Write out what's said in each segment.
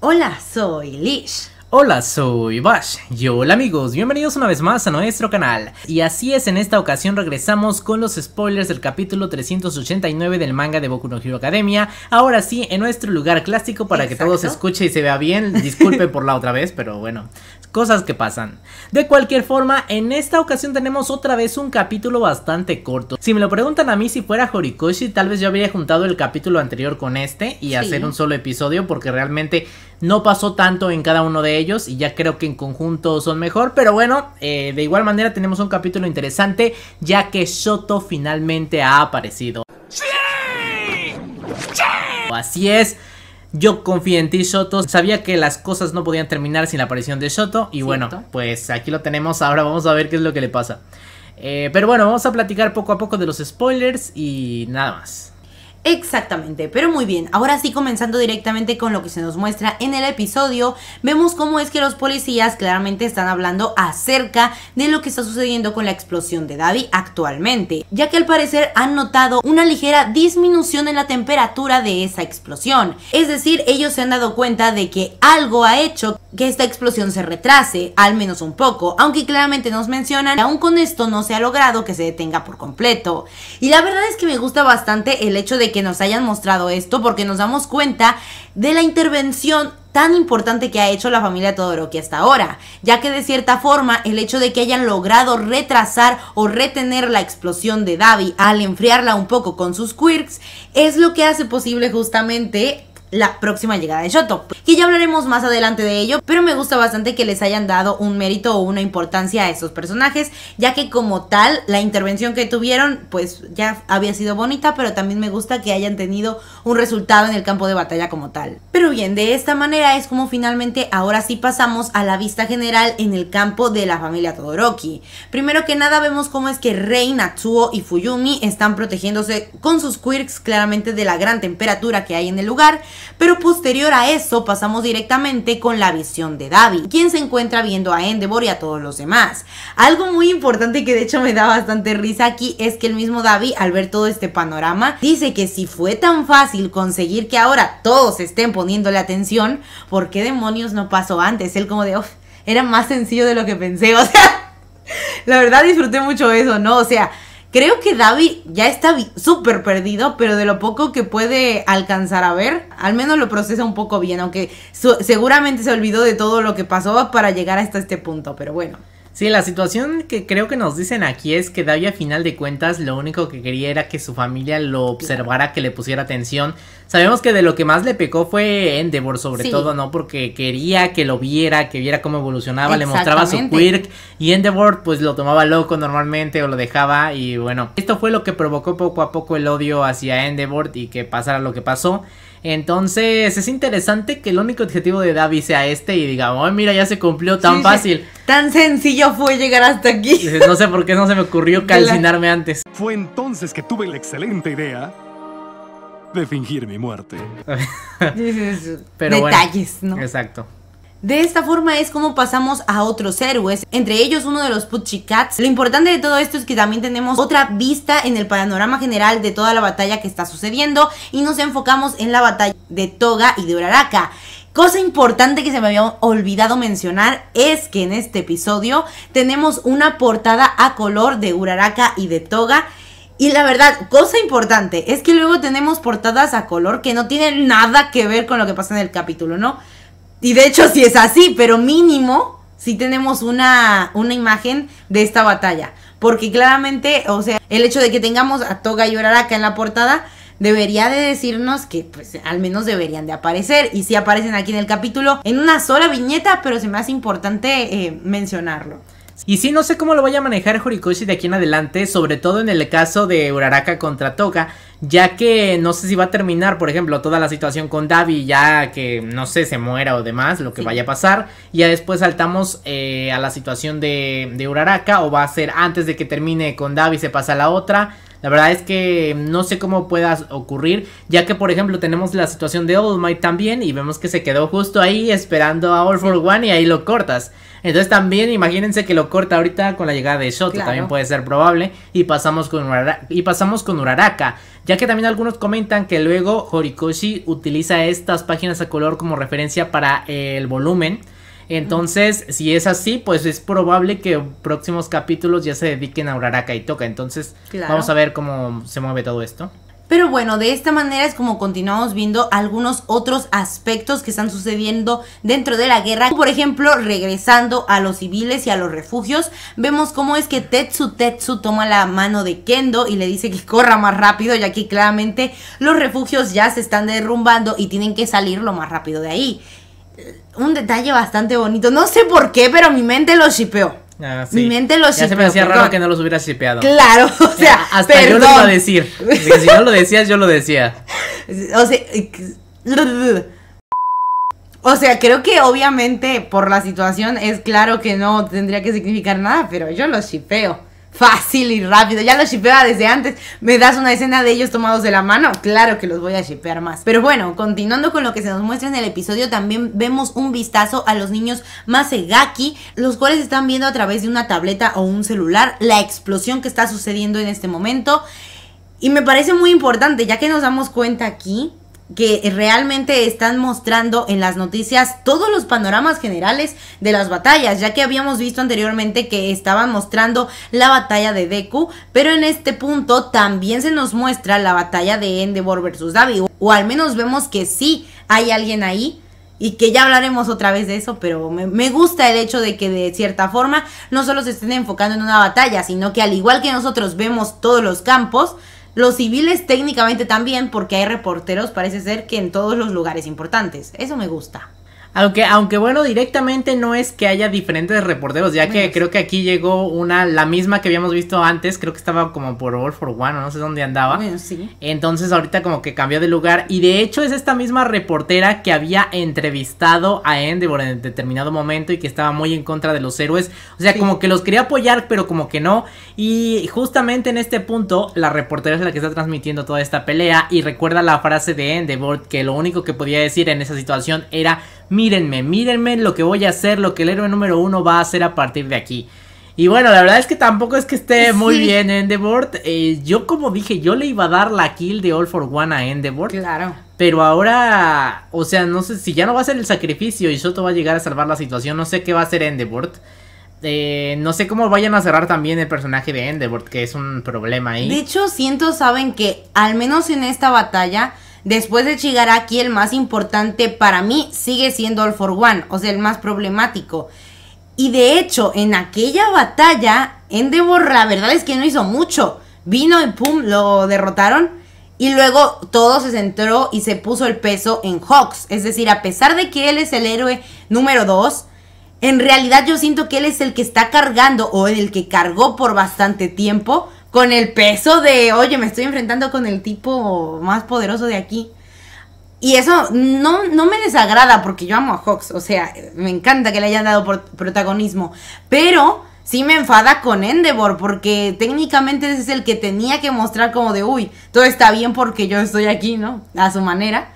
Hola, soy Lish. Hola, soy Bash. Yo, hola amigos, bienvenidos una vez más a nuestro canal. Y así es, en esta ocasión regresamos con los spoilers del capítulo 389 del manga de Boku no Hero Academia. Ahora sí, en nuestro lugar clásico para que todo se escuche y se vea bien. Disculpen por la otra vez, pero bueno cosas que pasan. De cualquier forma, en esta ocasión tenemos otra vez un capítulo bastante corto. Si me lo preguntan a mí si fuera Horikoshi, tal vez yo habría juntado el capítulo anterior con este y hacer un solo episodio porque realmente no pasó tanto en cada uno de ellos y ya creo que en conjunto son mejor. Pero bueno, eh, de igual manera tenemos un capítulo interesante ya que Shoto finalmente ha aparecido. Así es. Yo confié en ti, Shoto, Sabía que las cosas no podían terminar sin la aparición de Shoto Y bueno, pues aquí lo tenemos. Ahora vamos a ver qué es lo que le pasa. Eh, pero bueno, vamos a platicar poco a poco de los spoilers y nada más. Exactamente, pero muy bien, ahora sí comenzando directamente con lo que se nos muestra en el episodio, vemos cómo es que los policías claramente están hablando acerca de lo que está sucediendo con la explosión de Davi actualmente, ya que al parecer han notado una ligera disminución en la temperatura de esa explosión, es decir, ellos se han dado cuenta de que algo ha hecho que esta explosión se retrase, al menos un poco, aunque claramente nos mencionan que aún con esto no se ha logrado que se detenga por completo. Y la verdad es que me gusta bastante el hecho de que nos hayan mostrado esto porque nos damos cuenta de la intervención tan importante que ha hecho la familia Todoroki hasta ahora, ya que de cierta forma el hecho de que hayan logrado retrasar o retener la explosión de Davi al enfriarla un poco con sus quirks es lo que hace posible justamente la próxima llegada de Shoto, que ya hablaremos más adelante de ello, pero me gusta bastante que les hayan dado un mérito o una importancia a estos personajes, ya que como tal la intervención que tuvieron pues ya había sido bonita, pero también me gusta que hayan tenido un resultado en el campo de batalla como tal. Pero bien, de esta manera es como finalmente ahora sí pasamos a la vista general en el campo de la familia Todoroki. Primero que nada vemos cómo es que Rei, Natsuo y Fuyumi están protegiéndose con sus quirks claramente de la gran temperatura que hay en el lugar, pero posterior a eso pasamos directamente con la visión de David, quien se encuentra viendo a Endeavor y a todos los demás. Algo muy importante que de hecho me da bastante risa aquí es que el mismo David al ver todo este panorama dice que si fue tan fácil conseguir que ahora todos estén poniéndole atención, ¿por qué demonios no pasó antes? Él como de, uff, era más sencillo de lo que pensé, o sea, la verdad disfruté mucho eso, ¿no? O sea, Creo que David ya está súper perdido, pero de lo poco que puede alcanzar a ver, al menos lo procesa un poco bien, aunque seguramente se olvidó de todo lo que pasó para llegar hasta este punto, pero bueno. Sí, la situación que creo que nos dicen aquí es que Davi a final de cuentas lo único que quería era que su familia lo observara, que le pusiera atención. Sabemos que de lo que más le pecó fue Endeavor sobre todo, ¿no? Porque quería que lo viera, que viera cómo evolucionaba, le mostraba su quirk y Endeavor pues lo tomaba loco normalmente o lo dejaba y bueno, esto fue lo que provocó poco a poco el odio hacia Endeavor y que pasara lo que pasó. Entonces es interesante que el único objetivo de Davi sea este y diga, oh mira ya se cumplió tan fácil. Tan sencillo fue llegar hasta aquí? No sé por qué no se me ocurrió calcinarme antes. Fue entonces que tuve la excelente idea de fingir mi muerte. Pero Detalles, ¿no? Exacto. De esta forma es como pasamos a otros héroes, entre ellos uno de los Cats. Lo importante de todo esto es que también tenemos otra vista en el panorama general de toda la batalla que está sucediendo y nos enfocamos en la batalla de Toga y de Uraraka. Cosa importante que se me había olvidado mencionar es que en este episodio tenemos una portada a color de Uraraka y de Toga. Y la verdad, cosa importante, es que luego tenemos portadas a color que no tienen nada que ver con lo que pasa en el capítulo, ¿no? Y de hecho sí es así, pero mínimo si tenemos una, una imagen de esta batalla. Porque claramente, o sea, el hecho de que tengamos a Toga y Uraraka en la portada debería de decirnos que pues al menos deberían de aparecer y si sí aparecen aquí en el capítulo en una sola viñeta, pero se me hace importante eh, mencionarlo. Y sí, no sé cómo lo vaya a manejar Horikoshi de aquí en adelante, sobre todo en el caso de Uraraka contra Toca. ya que no sé si va a terminar, por ejemplo, toda la situación con Davi, ya que no sé, se muera o demás, lo que vaya a pasar. ya después saltamos eh, a la situación de, de Uraraka, o va a ser antes de que termine con Davi, se pasa a la otra. La verdad es que no sé cómo pueda ocurrir, ya que por ejemplo tenemos la situación de All Might también y vemos que se quedó justo ahí esperando a All for One y ahí lo cortas. Entonces también imagínense que lo corta ahorita con la llegada de Shot también puede ser probable y pasamos con Uraraka, y pasamos con ya que también algunos comentan que luego Horikoshi utiliza estas páginas a color como referencia para el volumen entonces, si es así, pues es probable que próximos capítulos ya se dediquen a Uraraka y Toca. Entonces, vamos a ver cómo se mueve todo esto. Pero bueno, de esta manera es como continuamos viendo algunos otros aspectos que están sucediendo dentro de la guerra. Por ejemplo, regresando a los civiles y a los refugios, vemos cómo es que Tetsu Tetsu toma la mano de Kendo y le dice que corra más rápido, Y aquí claramente los refugios ya se están derrumbando y tienen que salir lo más rápido de ahí un detalle bastante bonito. No sé por qué, pero mi mente lo shipeó. Ah, mi mente lo Ya se me hacía raro que no los hubieras shipeado. Claro, o sea, hasta yo lo iba a decir. si no lo decías, yo lo decía. O sea, o sea, creo que obviamente por la situación es claro que no tendría que significar nada, pero yo lo shipeo fácil y rápido. Ya los shipeaba desde antes. Me das una escena de ellos tomados de la mano. Claro que los voy a shipear más. Pero bueno, continuando con lo que se nos muestra en el episodio, también vemos un vistazo a los niños Masegaki, los cuales están viendo a través de una tableta o un celular la explosión que está sucediendo en este momento. Y me parece muy importante, ya que nos damos cuenta aquí que realmente están mostrando en las noticias todos los panoramas generales de las batallas, ya que habíamos visto anteriormente que estaban mostrando la batalla de Deku, pero en este punto también se nos muestra la batalla de Endeavor versus Davi, o al menos vemos que sí hay alguien ahí y que ya hablaremos otra vez de eso, pero me, me, gusta el hecho de que de cierta forma no solo se estén enfocando en una batalla, sino que al igual que nosotros vemos todos los campos, los civiles técnicamente también, porque hay reporteros, parece ser que en todos los lugares importantes. Eso me gusta. Aunque, aunque bueno, directamente no es que haya diferentes reporteros, ya que creo que aquí llegó una, la misma que habíamos visto antes, creo que estaba como por All for One, o no sé dónde andaba. Entonces ahorita como que cambió de lugar. Y de hecho es esta misma reportera que había entrevistado a Endeavor en determinado momento y que estaba muy en contra de los héroes. O sea, como que los quería apoyar, pero como que no. Y justamente en este punto, la reportera es la que está transmitiendo toda esta pelea. Y recuerda la frase de Endeavor que lo único que podía decir en esa situación era mírenme, mírenme lo que voy a hacer, lo que el héroe número uno va a hacer a partir de aquí. Y bueno, la verdad es que tampoco es que esté muy bien Endeavor. Eh, yo como dije, yo le iba a dar la kill de All for One a Endeavor. Claro. Pero ahora, o sea, no sé si ya no va a ser el sacrificio y Soto va a llegar a salvar la situación. No sé qué va a hacer Endeavor. Eh, no sé cómo vayan a cerrar también el personaje de Endeavor, que es un problema ahí. De hecho, siento, saben que al menos en esta batalla Después de aquí el más importante para mí sigue siendo All for One, o sea, el más problemático. Y de hecho, en aquella batalla, Endeavor, la verdad es que no hizo mucho. Vino y pum, lo derrotaron. Y luego todo se centró y se puso el peso en Hawks. Es decir, a pesar de que él es el héroe número 2, en realidad yo siento que él es el que está cargando o el que cargó por bastante tiempo con el peso de, oye, me estoy enfrentando con el tipo más poderoso de aquí. Y eso no, no me desagrada porque yo amo a Hawks, o sea, me encanta que le hayan dado protagonismo, pero sí me enfada con Endeavor porque técnicamente ese es el que tenía que mostrar como de, uy, todo está bien porque yo estoy aquí, ¿no? A su manera.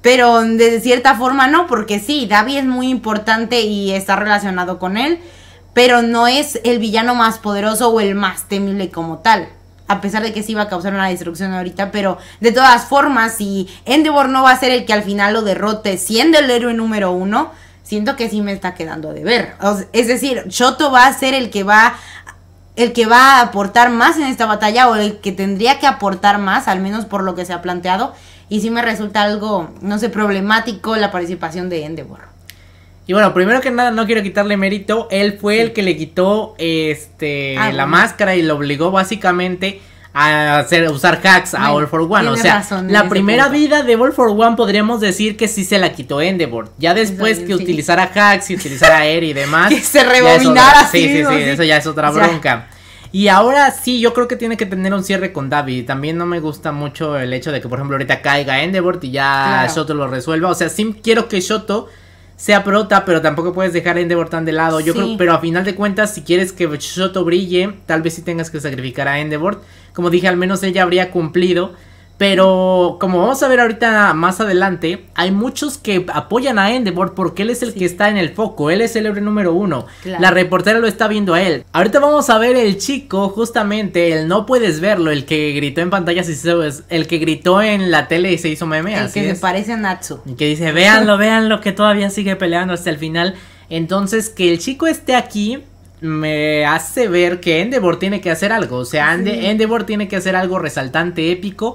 Pero de cierta forma no, porque sí, David es muy importante y está relacionado con él pero no es el villano más poderoso o el más temible como tal. A pesar de que sí va a causar una destrucción ahorita, pero de todas formas, si Endeavor no va a ser el que al final lo derrote siendo el héroe número uno, siento que sí me está quedando de ver. es decir, Shoto va a ser el que va el que va a aportar más en esta batalla o el que tendría que aportar más, al menos por lo que se ha planteado, y sí me resulta algo, no sé, problemático la participación de Endeavor. Y bueno, primero que nada, no quiero quitarle mérito. Él fue el que le quitó este ah, la máscara y lo obligó básicamente a hacer, usar hacks a All for One. O sea, la primera vida de All for One podríamos decir que sí se la quitó Endeavor. Ya después que utilizara hacks y utilizara Air y demás. se rebobinara. Sí, sí, sí, eso ya es otra bronca. Y ahora sí, yo creo que tiene que tener un cierre con David También no me gusta mucho el hecho de que, por ejemplo, ahorita caiga Endeavor y ya Shoto lo resuelva. O sea, sí quiero que Shoto sea prota, pero tampoco puedes dejar a Endeavor tan de lado. Yo creo, pero a final de cuentas, si quieres que Shoto brille, tal vez sí tengas que sacrificar a Endeavor. Como dije, al menos ella habría cumplido pero como vamos a ver ahorita más adelante, hay muchos que apoyan a Endeavor porque él es el que está en el foco, él es el héroe número uno. La reportera lo está viendo a él. Ahorita vamos a ver el chico, justamente, el no puedes verlo, el que gritó en pantalla, se, el que gritó en la tele y se hizo meme. El que se parece a Natsu. Y que dice, véanlo, véanlo, que todavía sigue peleando hasta el final. Entonces, que el chico esté aquí me hace ver que Endeavor tiene que hacer algo. O sea, Endeavor tiene que hacer algo resaltante, épico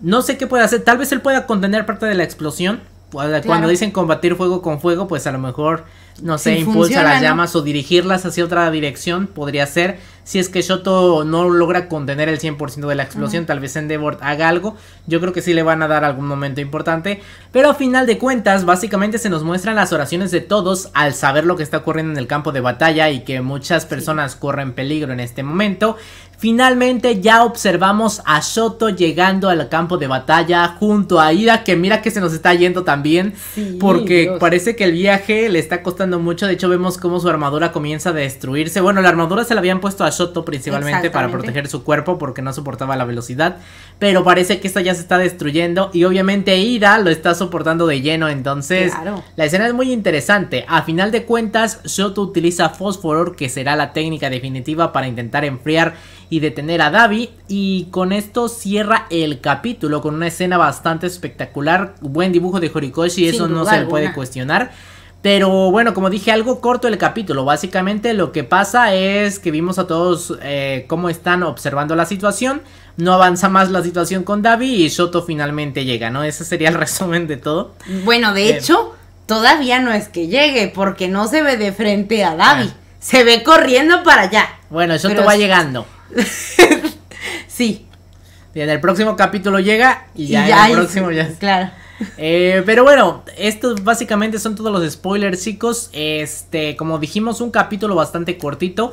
no sé qué puede hacer. Tal vez él pueda contener parte de la explosión. Cuando dicen combatir fuego con fuego, pues a lo mejor, no sé, impulsar impulsa las llamas o dirigirlas hacia otra dirección. Podría ser. Si es que Shoto no logra contener el 100% de la explosión, tal vez Endeavor haga algo. Yo creo que sí le van a dar algún momento importante. Pero a final de cuentas, básicamente se nos muestran las oraciones de todos al saber lo que está ocurriendo en el campo de batalla y que muchas personas corren peligro en este momento. Finalmente ya observamos a Shoto llegando al campo de batalla junto a Ida, que mira que se nos está yendo también, porque parece que el viaje le está costando mucho, de hecho vemos cómo su armadura comienza a destruirse. Bueno, la armadura se la habían puesto a Shoto principalmente para proteger su cuerpo porque no soportaba la velocidad, pero parece que esta ya se está destruyendo y obviamente Ida lo está soportando de lleno, entonces la escena es muy interesante. A final de cuentas, Shoto utiliza fósforo, que será la técnica definitiva para intentar enfriar y detener a Davi. Y con esto cierra el capítulo con una escena bastante espectacular. Buen dibujo de Horikoshi, eso no se puede cuestionar. Pero bueno, como dije, algo corto el capítulo. Básicamente lo que pasa es que vimos a todos eh, cómo están observando la situación. No avanza más la situación con Davi y Shoto finalmente llega, ¿no? Ese sería el resumen de todo. Bueno, de eh, hecho, todavía no es que llegue porque no se ve de frente a Davi. Ah. Se ve corriendo para allá. Bueno, Shoto va llegando. sí. Bien, el próximo capítulo llega y ya, el próximo Claro. Eh, pero bueno, estos básicamente son todos los spoilers, chicos. Este, como dijimos, un capítulo bastante cortito.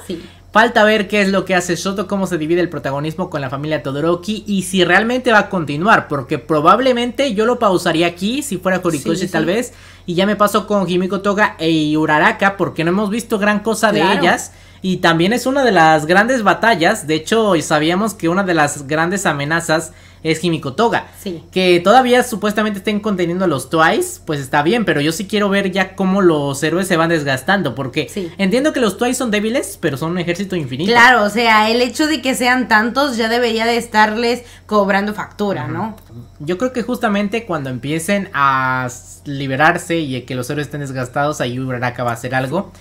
Falta ver qué es lo que hace Shoto, cómo se divide el protagonismo con la familia Todoroki y si realmente va a continuar, porque probablemente yo lo pausaría aquí si fuera Horikoshi tal vez y ya me paso con Himiko Toga e Uraraka porque no hemos visto gran cosa de ellas. Y también es una de las grandes batallas. De hecho, sabíamos que una de las grandes amenazas es Himikotoga. Sí. Que todavía supuestamente estén conteniendo los Twice, pues está bien, pero yo sí quiero ver ya cómo los héroes se van desgastando, porque entiendo que los Twice son débiles, pero son un ejército infinito. Claro, o sea, el hecho de que sean tantos ya debería de estarles cobrando factura, ¿no? Yo creo que justamente cuando empiecen a liberarse y que los héroes estén desgastados, ahí Uraraka va a hacer algo.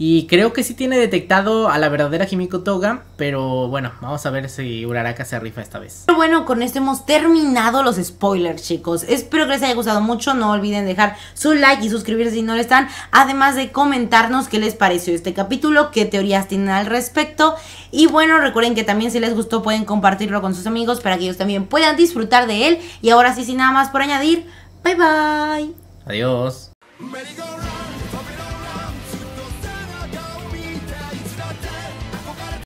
Y creo que sí tiene detectado a la verdadera Himiko Toga, pero bueno, vamos a ver si Uraraka se rifa esta vez. Pero bueno, con esto hemos terminado los spoilers, chicos. Espero que les haya gustado mucho. No olviden dejar su like y suscribirse si no lo están. Además de comentarnos qué les pareció este capítulo, qué teorías tienen al respecto. Y bueno, recuerden que también si les gustó pueden compartirlo con sus amigos para que ellos también puedan disfrutar de él. Y ahora sí, sin nada más por añadir, bye bye. Adiós.